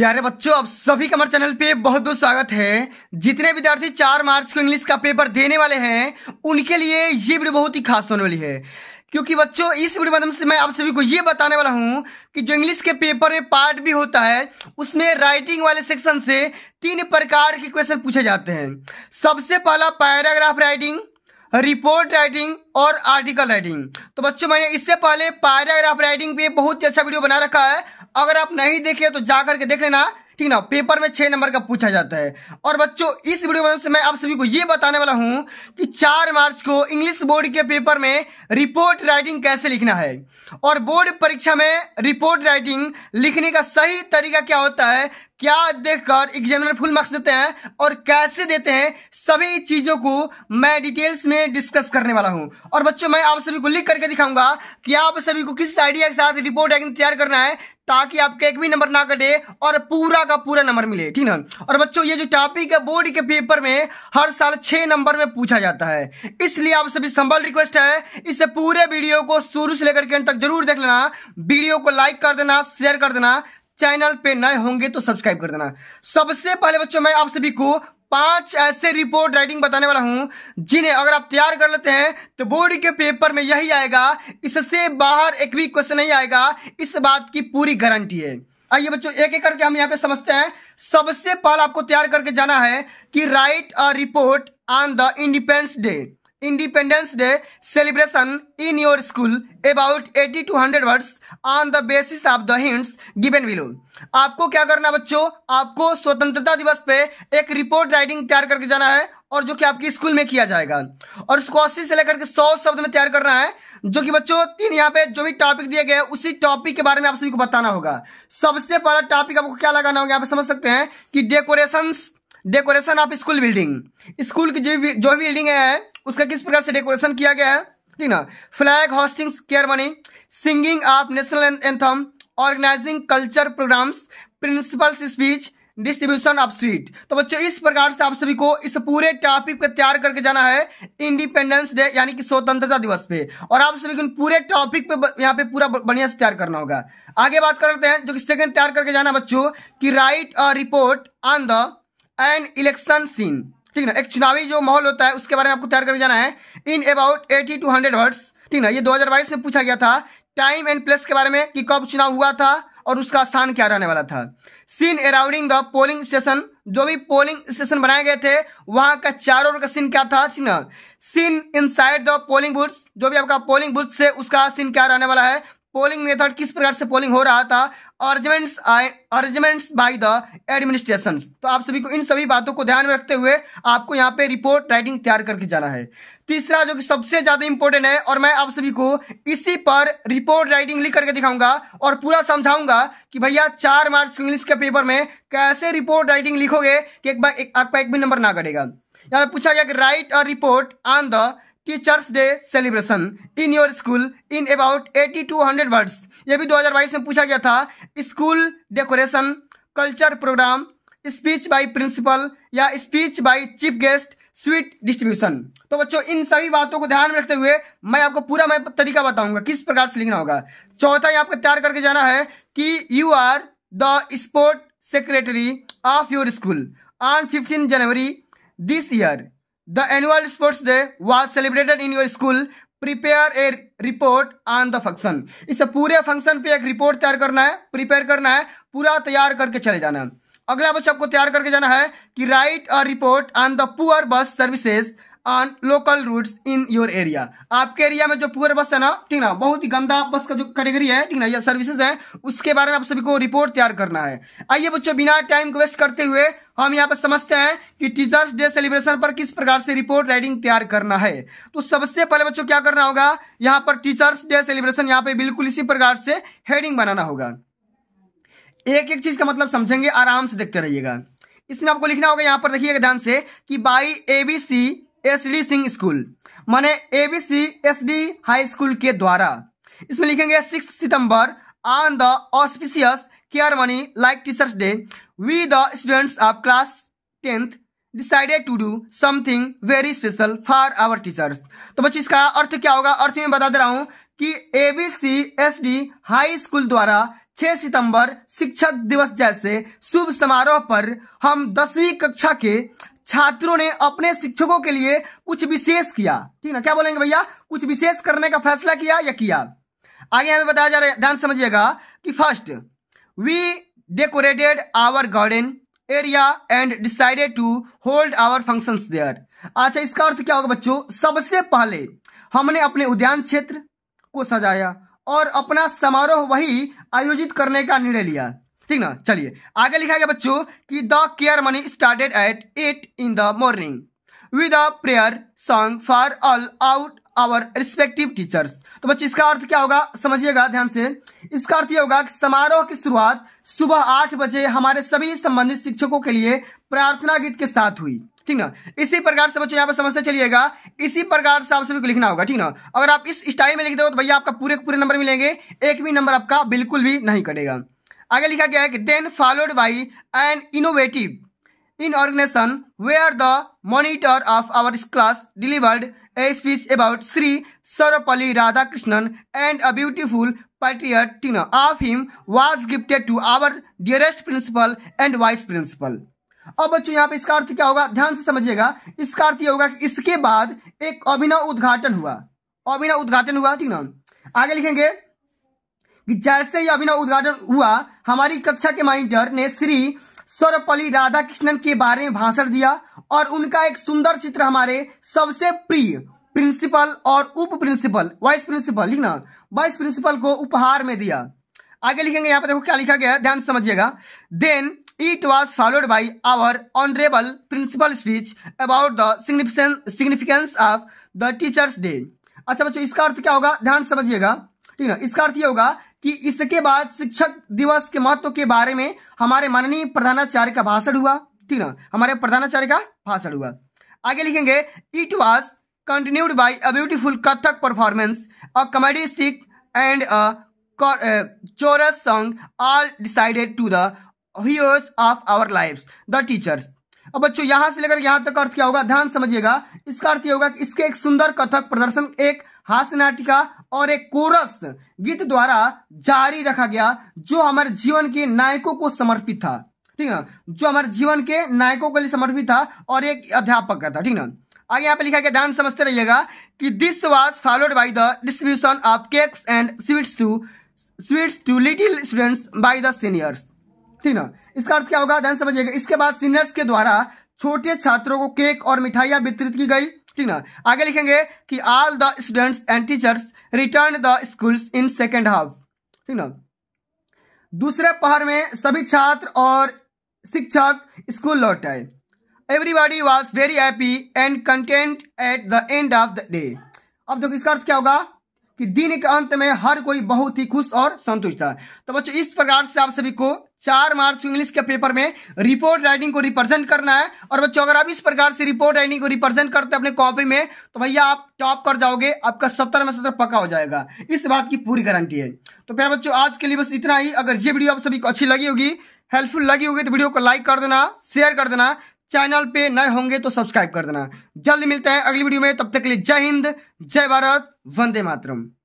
प्यारे बच्चों आप सभी का हमारे चैनल पे बहुत बहुत स्वागत है जितने विद्यार्थी चार मार्च को इंग्लिश का पेपर देने वाले हैं उनके लिए ये वीडियो बहुत ही खास होने वाली है क्योंकि बच्चों इस वीडियो माध्यम से मैं आप सभी को ये बताने वाला हूँ कि जो इंग्लिश के पेपर में पार्ट भी होता है उसमें राइटिंग वाले सेक्शन से तीन प्रकार के क्वेश्चन पूछे जाते हैं सबसे पहला पैराग्राफ राइटिंग रिपोर्ट राइटिंग और आर्टिकल राइटिंग तो बच्चों मैंने इससे पहले पैराग्राफ राइटिंग पे बहुत ही अच्छा वीडियो बना रखा है अगर आप नहीं देखे तो जाकर के देख लेना ठीक ना पेपर में छह नंबर का पूछा जाता है और बच्चों इस वीडियो में मैं आप सभी को यह बताने वाला हूं कि चार मार्च को इंग्लिश बोर्ड के पेपर में रिपोर्ट राइटिंग कैसे लिखना है और बोर्ड परीक्षा में रिपोर्ट राइटिंग लिखने का सही तरीका क्या होता है क्या देखकर एग्जामिनर फुल मार्क्स देते हैं और कैसे देते हैं सभी चीजों को मैं डिटेल्स में डिस्कस करने वाला हूं और बच्चों मैं आप सभी को लिख करके दिखाऊंगा कि आप सभी को किस आइडिया के साथ रिपोर्ट तैयार करना है ताकि आपका एक भी नंबर ना कटे और पूरा का पूरा नंबर मिले ठीक ना और बच्चों ये जो टॉपिक है बोर्ड के पेपर में हर साल छह नंबर में पूछा जाता है इसलिए आप सभी संभल रिक्वेस्ट है इस पूरे वीडियो को शुरू से लेकर के अंत तक जरूर देख लेना वीडियो को लाइक कर देना शेयर कर देना चैनल पे नए होंगे तो सब्सक्राइब कर देना सबसे पहले बच्चों मैं आप सभी को पांच ऐसे रिपोर्ट राइटिंग बताने वाला हूं जिन्हें अगर आप तैयार कर लेते हैं तो बोर्ड के पेपर में यही आएगा इससे बाहर एक भी क्वेश्चन नहीं आएगा इस बात की पूरी गारंटी है आइए बच्चों एक एक करके हम यहाँ पे समझते हैं सबसे पहले आपको तैयार करके जाना है कि write a report on the independence day independence day celebration in your school about eighty to hundred words on the basis of the hints given below आपको क्या करना बच्चों आपको स्वतंत्रता दिवस पे एक रिपोर्ट राइटिंग तैयार करके जाना है और जो कि आपके स्कूल में किया जाएगा और उसको अस्सी से लेकर के सौ शब्द में तैयार करना है जो कि बच्चों तीन यहाँ पे जो भी टॉपिक दिए गए उसी टॉपिक के बारे में आप सभी को बताना होगा सबसे पहला टॉपिक आपको क्या लगाना होगा यहाँ पे समझ सकते हैं कि decoration decoration of school building school की जो भी जो भी बिल्डिंग है उसका किस प्रकार से डेकोरेशन किया गया है ठीक ना flag hoisting ceremony singing of national anthem organizing culture programs principal's speech distribution of sweet तो बच्चों इस प्रकार से आप सभी को इस पूरे टॉपिक पे तैयार करके जाना है इंडिपेंडेंस डे यानी कि स्वतंत्रता दिवस पे और आप सभी को पूरे टॉपिक पे यहाँ पे पूरा बढ़िया से तैयार करना होगा आगे बात करते हैं जो कि सेकंड तैयार करके जाना बच्चों की write a report on the and election scene ठीक ना एक चुनावी जो माहौल होता है उसके बारे में आपको तैयार करके जाना है in about eighty to hundred words ठीक ना ये 2022 में पूछा गया था टाइम एंड प्लेस के बारे में कि कब चुनाव हुआ था और उसका स्थान क्या रहने वाला था scene surrounding the polling station जो भी पोलिंग स्टेशन बनाए गए थे वहां का चारों का सीन क्या था scene scene inside the polling booth जो भी आपका पोलिंग बूथ से उसका सीन क्या रहने वाला है पोलिंग मेथड किस प्रकार से पोलिंग हो रहा था arrangements arrangements by the administration तो आप सभी को इन सभी बातों को ध्यान में रखते हुए आपको यहाँ पे रिपोर्ट राइटिंग तैयार करके जाना है तीसरा जो कि सबसे ज्यादा इंपॉर्टेंट है और मैं आप सभी को इसी पर रिपोर्ट राइटिंग लिख करके दिखाऊंगा और पूरा समझाऊंगा कि भैया चार मार्च को इंग्लिश के पेपर में कैसे रिपोर्ट राइटिंग लिखोगे कि एक बार एक, आपका एक भी नंबर ना कटेगा यहाँ पूछा गया कि write a report on the teachers day celebration in your school in about eighty to hundred words ये भी बाईस में पूछा गया था school decoration culture programme speech by principal या speech by chief guest sweet distribution तो बच्चों इन सभी बातों को ध्यान में रखते हुए मैं आपको पूरा मैं तरीका बताऊंगा किस प्रकार से लिखना होगा चौथा आपको तैयार करके जाना है कि you are the sport secretary of your school on fifteen January this year The annual sports day was celebrated in your school. Prepare a report on the function इस पूरे फंक्शन पे एक रिपोर्ट तैयार करना है प्रिपेयर करना है पूरा तैयार करके चले जाना है अगला बच्चा आपको तैयार करके जाना है कि write a report on the poor bus services on local routes in your area आपके एरिया में जो पुअर बस है ना ठीक ना बहुत ही गंदा बस का जो कैटेगरी है ठीक ना या सर्विसेज है उसके बारे में आप सभी को रिपोर्ट तैयार करना है आइए बच्चों बिना टाइम वेस्ट करते हुए हम यहाँ पर समझते हैं कि टीचर्स डे सेलिब्रेशन पर किस प्रकार से रिपोर्ट राइटिंग तैयार करना है तो सबसे पहले बच्चों क्या करना होगा यहाँ पर टीचर्स डे सेलिब्रेशन यहाँ पे बिल्कुल इसी प्रकार से हेडिंग बनाना होगा एक एक चीज का मतलब समझेंगे आराम से देखते रहिएगा इसमें आपको लिखना होगा यहाँ पर देखिएगा ध्यान से कि by A S D Singh school माने ABC S D high school के द्वारा इसमें लिखेंगे six September on the auspicious ceremony like teachers day we the students of class tenth decided to do something very special for our teachers तो बच्चे इसका अर्थ क्या होगा अर्थ में बता दे रहा हूँ कि ABC S D high school द्वारा 6 सितंबर शिक्षक दिवस जैसे शुभ समारोह पर हम दसवीं कक्षा के छात्रों ने अपने शिक्षकों के लिए कुछ विशेष किया ठीक ना क्या बोलेंगे भैया कुछ विशेष करने का फैसला किया या किया आगे यहाँ बताया जा रहा है ध्यान समझिएगा कि first we decorated our garden area and decided to hold our function there अच्छा इसका अर्थ क्या होगा बच्चों सबसे पहले हमने अपने उद्यान क्षेत्र को सजाया और अपना समारोह वही आयोजित करने का निर्णय लिया ठीक ना चलिए आगे लिखा गया बच्चों कि the ceremony started at eight in the morning with a prayer song for all out our respective teachers तो बच्चे इसका अर्थ क्या होगा समझिएगा ध्यान से इसका अर्थ ये होगा कि समारोह की शुरुआत सुबह आठ बजे हमारे सभी संबंधित शिक्षकों के लिए प्रार्थना गीत के साथ हुई ठीक ना इसी प्रकार से बच्चों यहाँ पर समझते चलिएगा इसी प्रकार से आप सभी को लिखना होगा ठीक ना अगर आप इस स्टाइल में लिख दो तो भैया आपका पूरे पूरे नंबर मिलेंगे एक भी नंबर आपका बिल्कुल भी नहीं कटेगा आगे लिखा गया है कि then followed by an innovative in organisation where the monitor of our class delivered a speech about Shri Sarvepalli Radhakrishnan and a beautiful patriot Tina of him was gifted to our dearest principal and vice अब बच्चों यहाँ पे इसका अर्थ क्या होगा ध्यान से समझिएगा इसका अर्थ यह होगा कि इसके बाद एक अभिनव उद्घाटन हुआ अभिनव उद्घाटन हुआ ठीक ना आगे लिखेंगे जैसे ही अभिनव उद्घाटन हुआ हमारी कक्षा के मॉनिटर ने श्री सर्वपल्ली राधाकृष्णन के बारे में भाषण दिया और उनका एक सुंदर चित्र हमारे सबसे प्रिय प्रिंसिपल और उप प्रिंसिपल वाइस प्रिंसिपल लिखना वाइस प्रिंसिपल को उपहार में दिया आगे लिखेंगे यहाँ पर देखो क्या लिखा गया ध्यान समझिएगा then it was followed by our honourable principal speech about the significance of the teachers day अच्छा बच्चों इसका अर्थ क्या होगा ध्यान समझिएगा ठीक ना इसका अर्थ ये होगा कि इसके बाद शिक्षक दिवस के महत्व के बारे में हमारे माननीय प्रधानाचार्य का भाषण हुआ ठीक ना हमारे प्रधानाचार्य का भाषण हुआ आगे लिखेंगे it was continued by a beautiful Kathak performance a comedy स्टिक and chorus song all decided to the heroes of our life the teachers अब बच्चों यहां से लेकर यहां तक अर्थ क्या होगा ध्यान समझिएगा इसका अर्थ ये होगा कि इसके एक सुंदर कथक प्रदर्शन एक हास्य नाटिका और एक कोरस गीत द्वारा जारी रखा गया जो हमारे जीवन के नायकों को समर्पित था ठीक ना जो हमारे जीवन के नायकों के लिए समर्पित था और एक अध्यापक का था ठीक ना आगे यहाँ पे लिखा गया ध्यान समझते रहिएगा कि this was followed by the distribution of cakes and sweets to sweets to little students by the seniors ठीक ना इसका अर्थ क्या होगा ध्यान समझिएगा इसके बाद सीनियर्स के द्वारा छोटे छात्रों को केक और मिठाइयां वितरित की गई ठीक ना आगे लिखेंगे कि all the students and teachers return the schools in second half ठीक ना दूसरे पहर में सभी छात्र और शिक्षक स्कूल लौट आए everybody was very happy and content at the end of the day अब देखो इसका अर्थ क्या होगा कि दिन के अंत में हर कोई बहुत ही खुश और संतुष्ट था तो बच्चों इस प्रकार से आप सभी को चार मार्च इंग्लिश के पेपर में रिपोर्ट राइटिंग को रिप्रेजेंट करना है और बच्चों अगर आप इस प्रकार से रिपोर्ट राइटिंग को रिप्रेजेंट करते हैं अपने कॉपी में तो भैया आप टॉप कर जाओगे आपका सत्तर में सत्तर पक्का हो जाएगा इस बात की पूरी गारंटी है तो प्यारे बच्चों आज के लिए बस इतना ही अगर ये वीडियो आप सभी को अच्छी लगी होगी हेल्पफुल लगी होगी तो वीडियो को लाइक कर देना शेयर कर देना चैनल पे नए होंगे तो सब्सक्राइब कर देना जल्द मिलते हैं अगली वीडियो में तब तक के लिए जय हिंद जय भारत वंदे मातरम